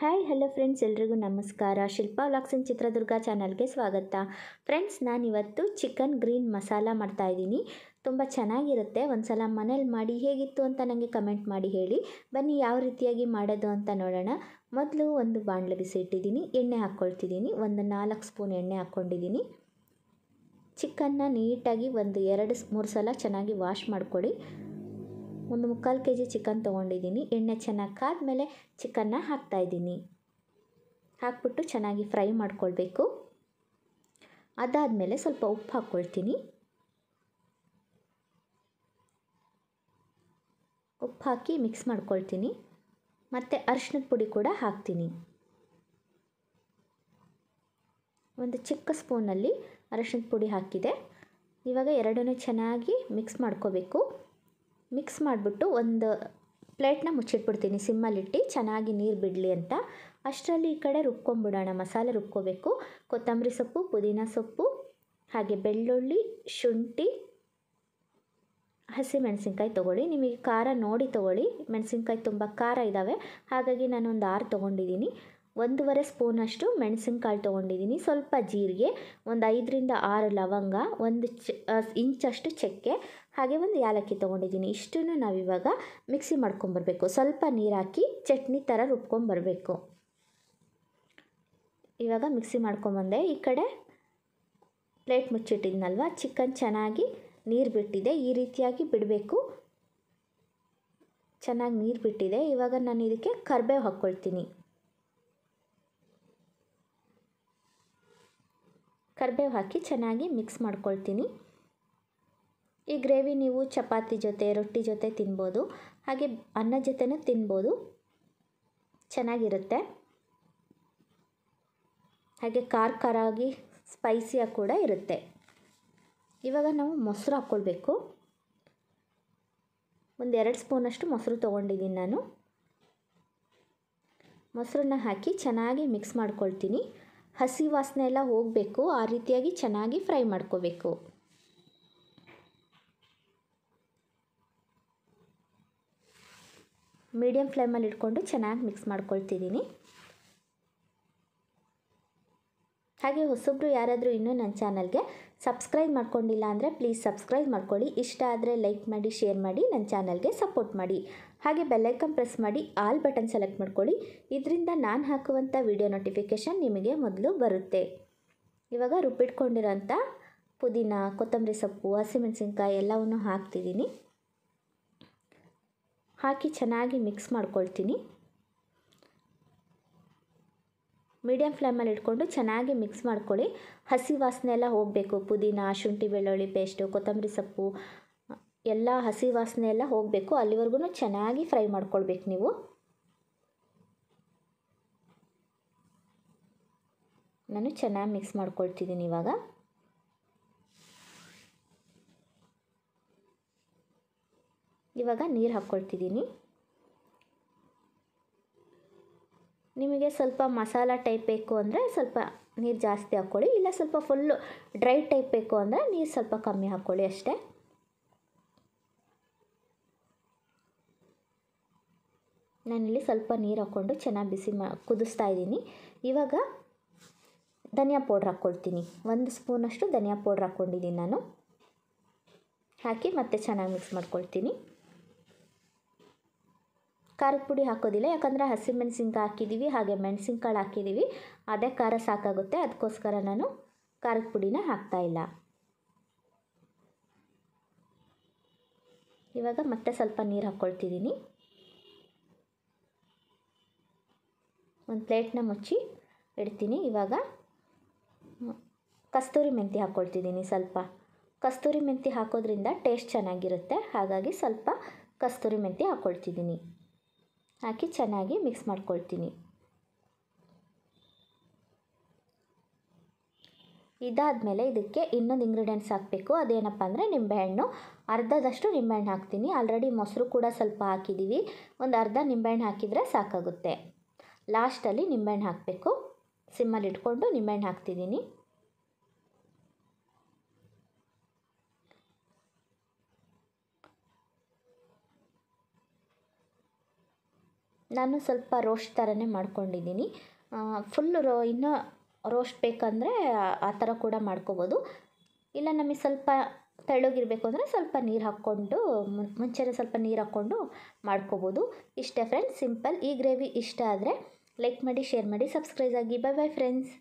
hi hello friends ಎಲ್ರಿಗೂ ನಮಸ್ಕಾರ ಶಿಲ್ಪಾ ವ್ಲಾಗ್ಸನ್ ಚಿತ್ರದುರ್ಗ ಚಾನಲ್ಗೆ ಸ್ವಾಗತ ಫ್ರೆಂಡ್ಸ್ ನಾನಿವತ್ತು ಚಿಕನ್ ಗ್ರೀನ್ ಮಸಾಲ ಮಾಡ್ತಾಯಿದ್ದೀನಿ ತುಂಬ ಚೆನ್ನಾಗಿರುತ್ತೆ ಒಂದು ಸಲ ಮನೇಲಿ ಮಾಡಿ ಹೇಗಿತ್ತು ಅಂತ ನನಗೆ ಕಮೆಂಟ್ ಮಾಡಿ ಹೇಳಿ ಬನ್ನಿ ಯಾವ ರೀತಿಯಾಗಿ ಮಾಡೋದು ಅಂತ ನೋಡೋಣ ಮೊದಲು ಒಂದು ಬಾಣಲೆ ಇಟ್ಟಿದ್ದೀನಿ ಎಣ್ಣೆ ಹಾಕ್ಕೊಳ್ತಿದ್ದೀನಿ ಒಂದು ನಾಲ್ಕು ಸ್ಪೂನ್ ಎಣ್ಣೆ ಹಾಕ್ಕೊಂಡಿದ್ದೀನಿ ಚಿಕನ್ನ ನೀಟಾಗಿ ಒಂದು ಎರಡು ಮೂರು ಸಲ ಚೆನ್ನಾಗಿ ವಾಶ್ ಮಾಡಿಕೊಡಿ ಒಂದು ಮುಕ್ಕಾಲು ಕೆ ಜಿ ಚಿಕನ್ ತೊಗೊಂಡಿದ್ದೀನಿ ಎಣ್ಣೆ ಚೆನ್ನಾಗಿ ಕಾದ್ಮೇಲೆ ಚಿಕನ್ನ ಹಾಕ್ತಾಯಿದ್ದೀನಿ ಹಾಕ್ಬಿಟ್ಟು ಚೆನ್ನಾಗಿ ಫ್ರೈ ಮಾಡ್ಕೊಳ್ಬೇಕು ಅದಾದಮೇಲೆ ಸ್ವಲ್ಪ ಉಪ್ಪು ಹಾಕ್ಕೊಳ್ತೀನಿ ಉಪ್ಪು ಹಾಕಿ ಮಿಕ್ಸ್ ಮಾಡ್ಕೊಳ್ತೀನಿ ಮತ್ತು ಅರ್ಶಿನದ ಪುಡಿ ಕೂಡ ಹಾಕ್ತೀನಿ ಒಂದು ಚಿಕ್ಕ ಸ್ಪೂನಲ್ಲಿ ಅರಿಶಿನದ ಪುಡಿ ಹಾಕಿದೆ ಇವಾಗ ಎರಡನ್ನೂ ಚೆನ್ನಾಗಿ ಮಿಕ್ಸ್ ಮಾಡ್ಕೋಬೇಕು ಮಿಕ್ಸ್ ಮಾಡಿಬಿಟ್ಟು ಒಂದು ಪ್ಲೇಟ್ನ ಮುಚ್ಚಿಟ್ಬಿಡ್ತೀನಿ ಸಿಮ್ಮಲ್ಲಿಟ್ಟು ಚೆನ್ನಾಗಿ ನೀರು ಬಿಡಲಿ ಅಂತ ಅಷ್ಟರಲ್ಲಿ ಈ ಕಡೆ ರುಬ್ಕೊಂಬಿಡೋಣ ಮಸಾಲೆ ರುಬ್ಕೋಬೇಕು ಕೊತ್ತಂಬರಿ ಸೊಪ್ಪು ಪುದೀನ ಸೊಪ್ಪು ಹಾಗೆ ಬೆಳ್ಳುಳ್ಳಿ ಶುಂಠಿ ಹಸಿ ಮೆಣಸಿನ್ಕಾಯಿ ತೊಗೊಳ್ಳಿ ನಿಮಗೆ ಖಾರ ನೋಡಿ ತೊಗೊಳ್ಳಿ ಮೆಣಸಿನ್ಕಾಯಿ ತುಂಬ ಖಾರ ಇದ್ದಾವೆ ಹಾಗಾಗಿ ನಾನೊಂದು ಆರು ತೊಗೊಂಡಿದ್ದೀನಿ ಒಂದೂವರೆ ಸ್ಪೂನಷ್ಟು ಮೆಣಸಿನ್ಕಾಳು ತೊಗೊಂಡಿದ್ದೀನಿ ಸ್ವಲ್ಪ ಜೀರಿಗೆ ಒಂದು ಐದರಿಂದ ಆರು ಲವಂಗ ಒಂದು ಚ ಇಂಚಷ್ಟು ಚಕ್ಕೆ ಹಾಗೆ ಒಂದು ಏಲಕ್ಕಿ ತೊಗೊಂಡಿದ್ದೀನಿ ಇಷ್ಟನ್ನು ನಾವಿವಾಗ ಮಿಕ್ಸಿ ಮಾಡ್ಕೊಂಬರ್ಬೇಕು ಸ್ವಲ್ಪ ನೀರು ಹಾಕಿ ಚಟ್ನಿ ಥರ ರುಬ್ಕೊಂಬರಬೇಕು ಇವಾಗ ಮಿಕ್ಸಿ ಮಾಡ್ಕೊಂಬಂದೆ ಈ ಕಡೆ ಪ್ಲೇಟ್ ಮುಚ್ಚಿಟ್ಟಿದ್ನಲ್ವ ಚಿಕನ್ ಚೆನ್ನಾಗಿ ನೀರು ಬಿಟ್ಟಿದೆ ಈ ರೀತಿಯಾಗಿ ಬಿಡಬೇಕು ಚೆನ್ನಾಗಿ ನೀರು ಬಿಟ್ಟಿದೆ ಇವಾಗ ನಾನು ಇದಕ್ಕೆ ಕರ್ಬೇವು ಹಾಕ್ಕೊಳ್ತೀನಿ ಕರಿಬೇವು ಹಾಕಿ ಚೆನ್ನಾಗಿ ಮಿಕ್ಸ್ ಮಾಡ್ಕೊಳ್ತೀನಿ ಈ ಗ್ರೇವಿ ನೀವು ಚಪಾತಿ ಜೊತೆ ರೊಟ್ಟಿ ಜೊತೆ ತಿನ್ಬೋದು ಹಾಗೆ ಅನ್ನ ಜೊತೆನೂ ತಿನ್ಬೋದು ಚೆನ್ನಾಗಿರುತ್ತೆ ಹಾಗೆ ಖಾರ ಖಾರಾಗಿ ಸ್ಪೈಸಿಯಾಗಿ ಕೂಡ ಇರುತ್ತೆ ಇವಾಗ ನಾವು ಮೊಸರು ಹಾಕ್ಕೊಳ್ಬೇಕು ಒಂದು ಎರಡು ಸ್ಪೂನಷ್ಟು ಮೊಸರು ತೊಗೊಂಡಿದ್ದೀನಿ ನಾನು ಮೊಸರನ್ನ ಹಾಕಿ ಚೆನ್ನಾಗಿ ಮಿಕ್ಸ್ ಮಾಡ್ಕೊಳ್ತೀನಿ ಹಸಿ ವಾಸನೆ ಎಲ್ಲ ಹೋಗಬೇಕು ಆ ರೀತಿಯಾಗಿ ಚೆನ್ನಾಗಿ ಫ್ರೈ ಮಾಡ್ಕೋಬೇಕು ಮೀಡಿಯಮ್ ಫ್ಲೇಮಲ್ಲಿ ಇಟ್ಕೊಂಡು ಚೆನ್ನಾಗಿ ಮಿಕ್ಸ್ ಮಾಡ್ಕೊಳ್ತಿದ್ದೀನಿ ಹಾಗೆ ಹೊಸೊಬ್ರು ಯಾರಾದರೂ ಇನ್ನೂ ನನ್ನ ಚಾನಲ್ಗೆ ಸಬ್ಸ್ಕ್ರೈಬ್ ಮಾಡ್ಕೊಂಡಿಲ್ಲ ಅಂದರೆ ಪ್ಲೀಸ್ ಸಬ್ಸ್ಕ್ರೈಬ್ ಮಾಡ್ಕೊಳ್ಳಿ ಇಷ್ಟ ಆದರೆ ಲೈಕ್ ಮಾಡಿ ಶೇರ್ ಮಾಡಿ ನನ್ನ ಚಾನಲ್ಗೆ ಸಪೋರ್ಟ್ ಮಾಡಿ ಹಾಗೆ ಬೆಲ್ಲೈಕನ್ ಪ್ರೆಸ್ ಮಾಡಿ ಆಲ್ ಬಟನ್ ಸೆಲೆಕ್ಟ್ ಮಾಡ್ಕೊಳ್ಳಿ ಇದರಿಂದ ನಾನು ಹಾಕುವಂಥ ವಿಡಿಯೋ ನೋಟಿಫಿಕೇಷನ್ ನಿಮಗೆ ಮೊದಲು ಬರುತ್ತೆ ಇವಾಗ ರುಬ್ಬಿಟ್ಕೊಂಡಿರೋಂಥ ಪುದೀನ ಕೊತ್ತಂಬರಿ ಸೊಪ್ಪು ಹಸಿಮೆಣಸಿನ್ಕಾಯಿ ಎಲ್ಲವನ್ನು ಹಾಕ್ತಿದ್ದೀನಿ ಹಾಕಿ ಚೆನ್ನಾಗಿ ಮಿಕ್ಸ್ ಮಾಡ್ಕೊಳ್ತೀನಿ ಮೀಡಿಯಂ ಫ್ಲೇಮಲ್ಲಿ ಇಟ್ಕೊಂಡು ಚೆನ್ನಾಗಿ ಮಿಕ್ಸ್ ಮಾಡ್ಕೊಳ್ಳಿ ಹಸಿ ವಾಸನೆ ಎಲ್ಲ ಹೋಗಬೇಕು ಪುದೀನ ಶುಂಠಿ ಬೆಳ್ಳುಳ್ಳಿ ಪೇಸ್ಟು ಕೊತ್ತಂಬರಿ ಸೊಪ್ಪು ಎಲ್ಲ ಹಸಿ ವಾಸನೆ ಎಲ್ಲ ಹೋಗಬೇಕು ಅಲ್ಲಿವರೆಗೂ ಚೆನ್ನಾಗಿ ಫ್ರೈ ಮಾಡ್ಕೊಳ್ಬೇಕು ನೀವು ನಾನು ಚೆನ್ನಾಗಿ ಮಿಕ್ಸ್ ಮಾಡ್ಕೊಳ್ತಿದ್ದೀನಿ ಇವಾಗ ಇವಾಗ ನೀರು ಹಾಕ್ಕೊಳ್ತಿದ್ದೀನಿ ನಿಮಗೆ ಸ್ವಲ್ಪ ಮಸಾಲ ಟೈಪ್ ಬೇಕು ಅಂದರೆ ಸ್ವಲ್ಪ ನೀರು ಜಾಸ್ತಿ ಹಾಕ್ಕೊಳ್ಳಿ ಇಲ್ಲ ಸ್ವಲ್ಪ ಫುಲ್ಲು ಡ್ರೈ ಟೈಪ್ ಬೇಕು ಅಂದರೆ ನೀರು ಸ್ವಲ್ಪ ಕಮ್ಮಿ ಹಾಕ್ಕೊಳ್ಳಿ ಅಷ್ಟೇ ನಾನಿಲ್ಲಿ ಸ್ವಲ್ಪ ನೀರು ಹಾಕ್ಕೊಂಡು ಚೆನ್ನಾಗಿ ಬಿಸಿ ಮಾ ಕುದಿಸ್ತಾ ಇದ್ದೀನಿ ಇವಾಗ ಧನಿಯಾ ಪೌಡ್ರ್ ಹಾಕ್ಕೊಳ್ತೀನಿ ಒಂದು ಸ್ಪೂನಷ್ಟು ಧನಿಯಾ ಪೌಡ್ರ್ ಹಾಕ್ಕೊಂಡಿದ್ದೀನಿ ನಾನು ಹಾಕಿ ಮತ್ತೆ ಚೆನ್ನಾಗಿ ಮಿಕ್ಸ್ ಮಾಡ್ಕೊಳ್ತೀನಿ ಖಾರದ ಪುಡಿ ಹಾಕೋದಿಲ್ಲ ಯಾಕಂದರೆ ಹಸಿಮೆಣಸಿನ್ಕಾಯಿ ಹಾಕಿದ್ದೀವಿ ಹಾಗೆ ಮೆಣಸಿನ್ಕಾಳು ಹಾಕಿದ್ದೀವಿ ಅದೇ ಖಾರ ಸಾಕಾಗುತ್ತೆ ಅದಕ್ಕೋಸ್ಕರ ನಾನು ಖಾರದ ಪುಡಿನ ಹಾಕ್ತಾಯಿಲ್ಲ ಇವಾಗ ಮತ್ತೆ ಸ್ವಲ್ಪ ನೀರು ಹಾಕ್ಕೊಳ್ತಿದ್ದೀನಿ ಒಂದು ಪ್ಲೇಟ್ನ ಮುಚ್ಚಿ ಇಡ್ತೀನಿ ಇವಾಗ ಕಸ್ತೂರಿ ಮೆಂತಿ ಹಾಕ್ಕೊಳ್ತಿದ್ದೀನಿ ಸ್ವಲ್ಪ ಕಸ್ತೂರಿ ಮೆಂತಿ ಹಾಕೋದ್ರಿಂದ ಟೇಸ್ಟ್ ಚೆನ್ನಾಗಿರುತ್ತೆ ಹಾಗಾಗಿ ಸ್ವಲ್ಪ ಕಸ್ತೂರಿ ಮೆಂತಿ ಹಾಕ್ಕೊಳ್ತಿದ್ದೀನಿ ಹಾಕಿ ಚೆನ್ನಾಗಿ ಮಿಕ್ಸ್ ಮಾಡ್ಕೊಳ್ತೀನಿ ಇದಾದಮೇಲೆ ಇದಕ್ಕೆ ಇನ್ನೊಂದು ಇಂಗ್ರೀಡಿಯೆಂಟ್ಸ್ ಹಾಕಬೇಕು ಅದೇನಪ್ಪ ಅಂದರೆ ನಿಂಬೆಹಣ್ಣು ಅರ್ಧದಷ್ಟು ನಿಂಬೆಹಣ್ಣು ಹಾಕ್ತೀನಿ ಆಲ್ರೆಡಿ ಮೊಸರು ಕೂಡ ಸ್ವಲ್ಪ ಹಾಕಿದ್ದೀವಿ ಒಂದು ಅರ್ಧ ನಿಂಬೆಹಣ್ಣು ಹಾಕಿದರೆ ಸಾಕಾಗುತ್ತೆ ಲಾಸ್ಟಲ್ಲಿ ನಿಂಬೆಹಣ್ಣು ಹಾಕಬೇಕು ಸಿಮ್ಮಲ್ಲಿ ಇಟ್ಕೊಂಡು ನಿಂಬೆಹಣ್ಣು ಹಾಕ್ತಿದ್ದೀನಿ ನಾನು ಸ್ವಲ್ಪ ರೋಸ್ಟ್ ಥರನೇ ಮಾಡ್ಕೊಂಡಿದ್ದೀನಿ ಫುಲ್ ರೋ ಇನ್ನೂ ರೋಸ್ಟ್ ಬೇಕಂದರೆ ಆ ಥರ ಕೂಡ ಮಾಡ್ಕೋಬೋದು ಇಲ್ಲ ನಮಗೆ ಸ್ವಲ್ಪ ತೆಳ್ಳಗಿರಬೇಕು ಅಂದರೆ ಸ್ವಲ್ಪ ನೀರು ಹಾಕ್ಕೊಂಡು ಮುಂಚೆನೇ ಸ್ವಲ್ಪ ನೀರು ಹಾಕ್ಕೊಂಡು ಮಾಡ್ಕೋಬೋದು ಇಷ್ಟೇ ಫ್ರೆಂಡ್ಸ್ ಸಿಂಪಲ್ ಈ ಗ್ರೇವಿ ಇಷ್ಟ ಆದರೆ ಲೈಕ್ ಮಾಡಿ ಶೇರ್ ಮಾಡಿ ಸಬ್ಸ್ಕ್ರೈಬ್ ಆಗಿ ಬಾಯ್ ಬಾಯ್ ಫ್ರೆಂಡ್ಸ್